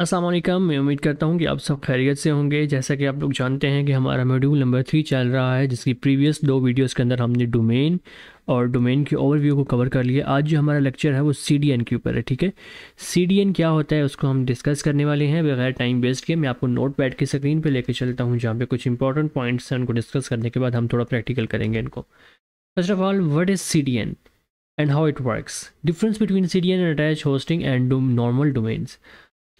असलम मैं उम्मीद करता हूँ कि आप सब खैरियत से होंगे जैसा कि आप लोग जानते हैं कि हमारा मॉड्यूल नंबर थ्री चल रहा है जिसकी प्रीवियस दो वीडियोस के अंदर हमने डोमेन और डोमेन के ओवरव्यू को कवर कर लिया आज जो हमारा लेक्चर है वो सी डी एन के ऊपर है ठीक है सी डी एन क्या होता है उसको हम डिस्कस करने वाले हैं बगैर टाइम वेस्ट के मैं आपको नोट पैड की स्क्रीन पर लेकर चलता हूँ जहाँ पर कुछ इंपॉर्टेंट पॉइंट्स हैं उनको डिस्कस करने के बाद हम थोड़ा प्रैक्टिकल करेंगे इनको first of all what is C D N and how it works difference between C D N and attach hosting and normal domains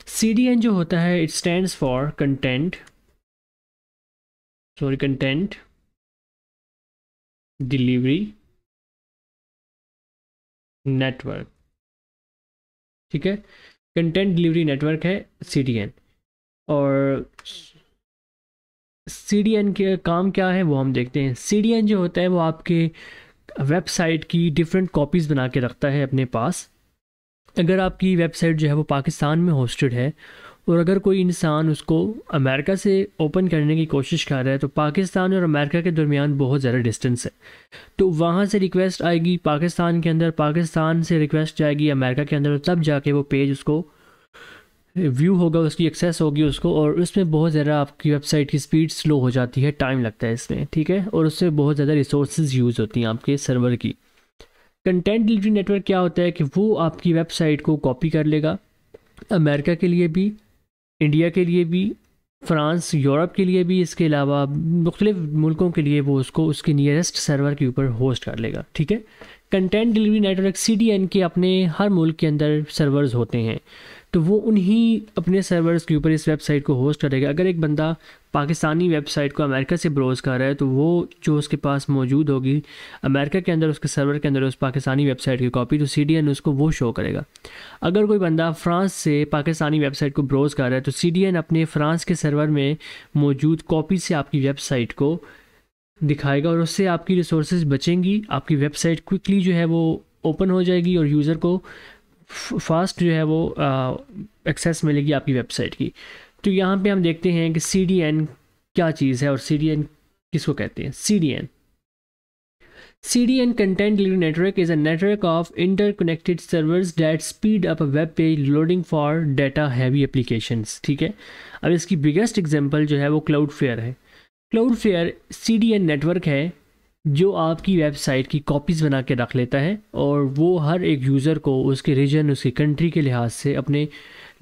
C D N जो होता है it stands for content sorry content delivery network ठीक है content delivery network है सी D N और सी D N के काम क्या है वो हम देखते हैं सी डी एन जो होता है वो आपके वेबसाइट की डिफरेंट कॉपीज़ बना के रखता है अपने पास अगर आपकी वेबसाइट जो है वो पाकिस्तान में होस्टेड है और अगर कोई इंसान उसको अमेरिका से ओपन करने की कोशिश कर रहा है तो पाकिस्तान और अमेरिका के दरमियान बहुत ज़्यादा डिस्टेंस है तो वहाँ से रिक्वेस्ट आएगी पाकिस्तान के अंदर पाकिस्तान से रिक्वेस्ट जाएगी अमेरिका के अंदर तो तब जाके वो पेज उसको व्यू होगा उसकी एक्सेस होगी उसको और उसमें बहुत ज़्यादा आपकी वेबसाइट की स्पीड स्लो हो जाती है टाइम लगता है इसमें ठीक है और उससे बहुत ज़्यादा रिसोर्स यूज़ होती हैं आपके सर्वर की कंटेंट डिलीवरी नेटवर्क क्या होता है कि वो आपकी वेबसाइट को कॉपी कर लेगा अमेरिका के लिए भी इंडिया के लिए भी फ्रांस यूरोप के लिए भी इसके अलावा मुख्तलिफ मुल्कों के लिए वो उसको उसके नियरेस्ट सर्वर के ऊपर होस्ट कर लेगा ठीक है content delivery network C D N के अपने हर मुल्क के अंदर सर्वर्स होते हैं तो वो उन्हीं अपने सर्वर्स के ऊपर इस वेबसाइट को होस्ट करेगा अगर एक बंदा पाकिस्तानी वेबसाइट को अमेरिका से ब्रोज़ कर रहा है तो वो जो उसके पास मौजूद होगी अमेरिका के अंदर उसके सर्वर के अंदर उस पाकिस्तानी वेबसाइट की कॉपी तो सी उसको वो शो करेगा अगर कोई बंदा फ्रांस से पाकिस्तानी वेबसाइट को ब्रोज़ कर रहा है तो सी अपने फ्रांस के सर्वर में मौजूद कॉपी से आपकी वेबसाइट को दिखाएगा और उससे आपकी रिसोर्सेज बचेंगी आपकी वेबसाइट क्विकली जो है वो ओपन हो जाएगी और यूज़र को फास्ट जो है वो एक्सेस मिलेगी आपकी वेबसाइट की तो यहाँ पे हम देखते हैं कि सी क्या चीज़ है और सी किसको कहते हैं सी CDN Content Delivery Network is a network of interconnected servers that speed up a web page loading for data heavy applications. ठीक है अब इसकी बिगेस्ट एग्जांपल जो है वो क्लाउड फेयर है Cloudflare C D N network है जो आपकी वेबसाइट की कॉपीज़ बना के रख लेता है और वो हर एक यूज़र को उसके रीजन उसकी कंट्री के लिहाज से अपने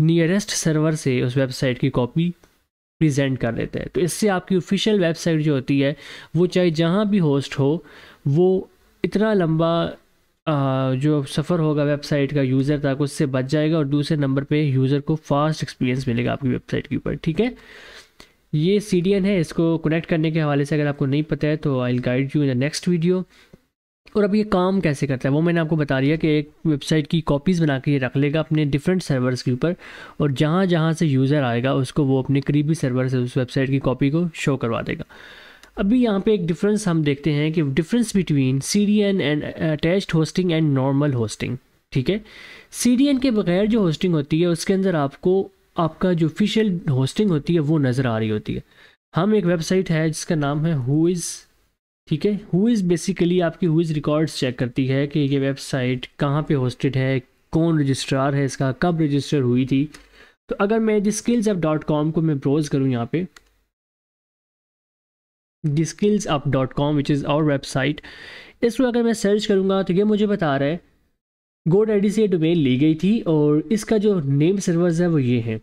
नियरेस्ट सर्वर से उस वेबसाइट की कॉपी प्रेजेंट कर देता है तो इससे आपकी ऑफिशियल वेबसाइट जो होती है वो चाहे जहाँ भी होस्ट हो वो इतना लंबा जो सफ़र होगा वेबसाइट का यूज़र तक उससे बच जाएगा और दूसरे नंबर पे यूज़र को फास्ट एक्सपीरियंस मिलेगा आपकी वेबसाइट के ऊपर ठीक है ये सी है इसको कनेक्ट करने के हवाले से अगर आपको नहीं पता है तो I guide you in the next video और अब ये काम कैसे करता है वो मैंने आपको बता दिया कि एक वेबसाइट की कॉपीज़ बना के ये रख लेगा अपने डिफरेंट सर्वर्स के ऊपर और जहाँ जहाँ से यूज़र आएगा उसको वो अपने करीबी सर्वर से उस वेबसाइट की कॉपी को शो करवा देगा अभी यहाँ पे एक डिफरेंस हम देखते हैं कि difference between C D N and attach hosting and normal hosting ठीक है सी डी एन के बगैर जो होस्टिंग होती है उसके अंदर आपको आपका जो ऑफिशियल होस्टिंग होती है वो नज़र आ रही होती है हम एक वेबसाइट है जिसका नाम है हु इज़ ठीक है हु इज़ बेसिकली आपकी हु इज़ रिकॉर्ड्स चेक करती है कि ये वेबसाइट कहाँ पे होस्टेड है कौन रजिस्ट्रार है इसका कब रजिस्टर हुई थी तो अगर मैं दिल्स स्किल्स डॉट कॉम को मैं ब्रोज़ करूँ यहाँ पे the skills up dot com which is our website इसको अगर मैं सर्च करूँगा तो ये मुझे बता रहा है गोड आई से ये डोमेन ली गई थी और इसका जो नेम सर्वर्स है वो ये हैं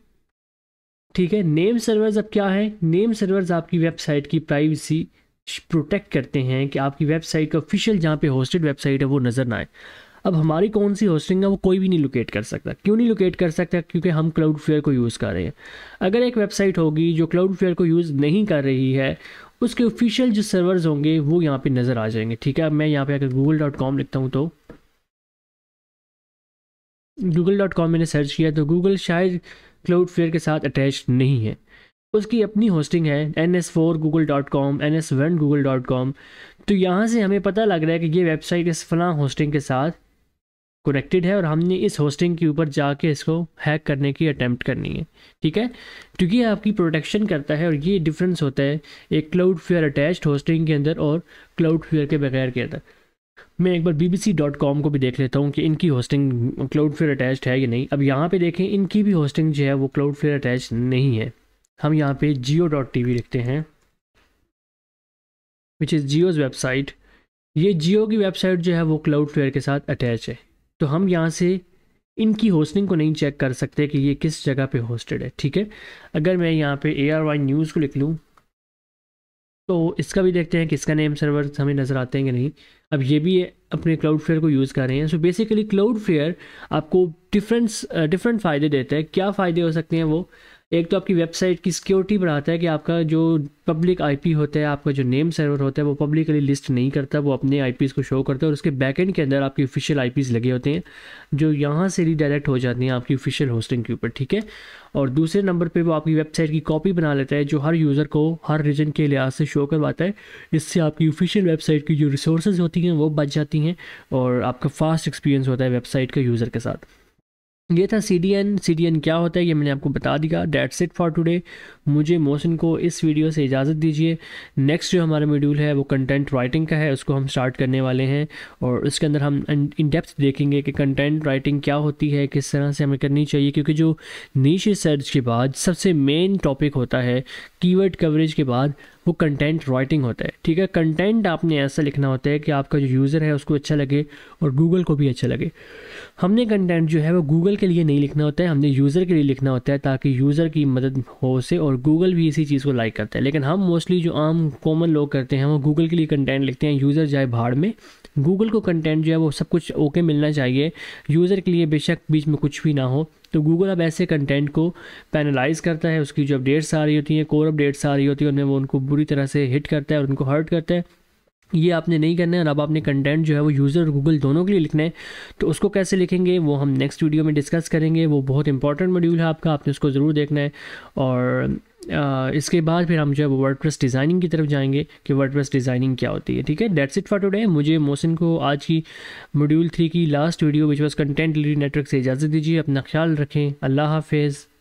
ठीक है नेम सर्वर्स अब क्या है नेम सर्वर्स आपकी वेबसाइट की प्राइवेसी प्रोटेक्ट करते हैं कि आपकी वेबसाइट का ऑफिशियल जहाँ पे होस्टेड वेबसाइट है वो नज़र ना आए अब हमारी कौन सी होस्टिंग है वो कोई भी नहीं लोकेट कर सकता क्यों नहीं लोकेट कर सकता क्योंकि हम क्लाउड फेयर को यूज़ कर रहे हैं अगर एक वेबसाइट होगी जो क्लाउड फेयर को यूज़ नहीं कर रही है उसके ऑफिशियल जो सर्वर्स होंगे वो यहाँ पे नज़र आ जाएंगे ठीक है अब मैं यहाँ पे अगर गूगल डॉट कॉम लिखता हूँ तो गूगल डॉट कॉम मैंने सर्च किया तो गूगल शायद क्लाउड फेयर के साथ अटैच नहीं है उसकी अपनी होस्टिंग है N S four Google dot com N S one Google dot com तो यहाँ से हमें पता लग रहा है कि ये वेबसाइट इस फला होस्टिंग के साथ कनेक्टेड है और हमने इस होस्टिंग के ऊपर जाके इसको हैक करने की अटैम्प्ट करनी है ठीक है क्योंकि ये आपकी प्रोटेक्शन करता है और ये डिफरेंस होता है एक क्लाउड फेयर अटैच होस्टिंग के अंदर और क्लाउड फेयर के बगैर के अंदर मैं एक बार बी को भी देख लेता हूँ कि इनकी होस्टिंग क्लाउड फेयर अटैच्ड है या नहीं अब यहाँ पे देखें इनकी भी होस्टिंग जो है वो क्लाउड फेयर अटैच नहीं है हम यहाँ पे जियो डॉट टी वी लिखते हैं विच इज़ जियोज़ वेबसाइट ये जियो की वेबसाइट जो है वो क्लाउड फेयर के साथ अटैच है तो हम यहाँ से इनकी होस्टिंग को नहीं चेक कर सकते कि ये किस जगह पे होस्टेड है ठीक है अगर मैं यहाँ पे ए न्यूज़ को लिख लूँ तो इसका भी देखते हैं कि इसका नेम सर्वर हमें नज़र आते हैं कि नहीं अब ये भी अपने क्लाउड फेयर को यूज़ कर रहे हैं सो बेसिकली क्लाउड फेयर आपको डिफरेंट डिफरेंट फ़ायदे देता है क्या फ़ायदे हो सकते हैं वो एक तो आपकी वेबसाइट की सिक्योरिटी बढ़ाता है कि आपका जो पब्लिक आईपी होता है आपका जो नेम सर्वर होता है वो पब्लिकली लिस्ट नहीं करता वो अपने आई को शो करता है और उसके बैकएंड के अंदर आपके ऑफिशियल आई लगे होते हैं जो यहाँ से रिडायरेक्ट हो जाते हैं आपकी ऑफिशियल होस्टिंग के ऊपर ठीक है और दूसरे नंबर पर वो आपकी वेबसाइट की कॉपी बना लेता है जो हर यूज़र को हर रीजन के लिहाज से शो करवाता है इससे आपकी ऑफिशियल वेबसाइट की जो रिसोर्सेज होती हैं वो बच जाती हैं और आपका फास्ट एक्सपीरियंस होता है वेबसाइट का यूज़र के साथ ये था C D N C D N क्या होता है ये मैंने आपको बता दिया डेट्स इट फॉर टुडे मुझे मोहसिन को इस वीडियो से इजाज़त दीजिए नेक्स्ट जो हमारा मॉड्यूल है वो कंटेंट राइटिंग का है उसको हम स्टार्ट करने वाले हैं और उसके अंदर हम इन डेप्थ देखेंगे कि कंटेंट राइटिंग क्या होती है किस तरह से हमें करनी चाहिए क्योंकि जो नीचे सर्च के बाद सबसे मेन टॉपिक होता है कीवर्ड कवरेज के बाद वो कंटेंट राइटिंग होता है ठीक है कंटेंट आपने ऐसा लिखना होता है कि आपका जो यूज़र है उसको अच्छा लगे और गूगल को भी अच्छा लगे हमने कंटेंट जो है वो गूगल के लिए नहीं लिखना होता है हमने यूज़र के लिए लिखना होता है ताकि यूज़र की मदद हो से और गूगल भी इसी चीज़ को लाइक करता है लेकिन हम मोस्टली जो आम कॉमन लोग करते हैं वो गूगल के लिए कंटेंट लिखते हैं यूज़र जाए भाड़ में गूगल को कंटेंट जो है वो सब कुछ ओके मिलना चाहिए यूज़र के लिए बेशक बीच में कुछ भी ना हो तो गूगल अब ऐसे कंटेंट को पैनलाइज करता है उसकी जो अपडेट्स आ रही होती हैं कोर अपडेट्स आ रही होती हैं उनमें वो उनको बुरी तरह से हिट करता है और उनको हर्ट करता है ये आपने नहीं करना है और अब आपने कंटेंट जो है वो यूज़र और गूगल दोनों के लिए लिखना है तो उसको कैसे लिखेंगे वो हम नेक्स्ट वीडियो में डिस्कस करेंगे वो बहुत इंपॉर्टेंट मॉड्यूल है आपका आपने उसको ज़रूर देखना है और इसके बाद फिर हम जब वर्डप्रेस डिज़ाइनिंग की तरफ जाएंगे कि प्रेस डिज़ाइनिंग क्या होती है ठीक है डेट्स इट फॉर टुडे मुझे मोहसिन को आज की मॉड्यूल थ्री की last video which was content lead network से इजाज़त दीजिए अपना ख्याल रखें अल्लाह हाफिज़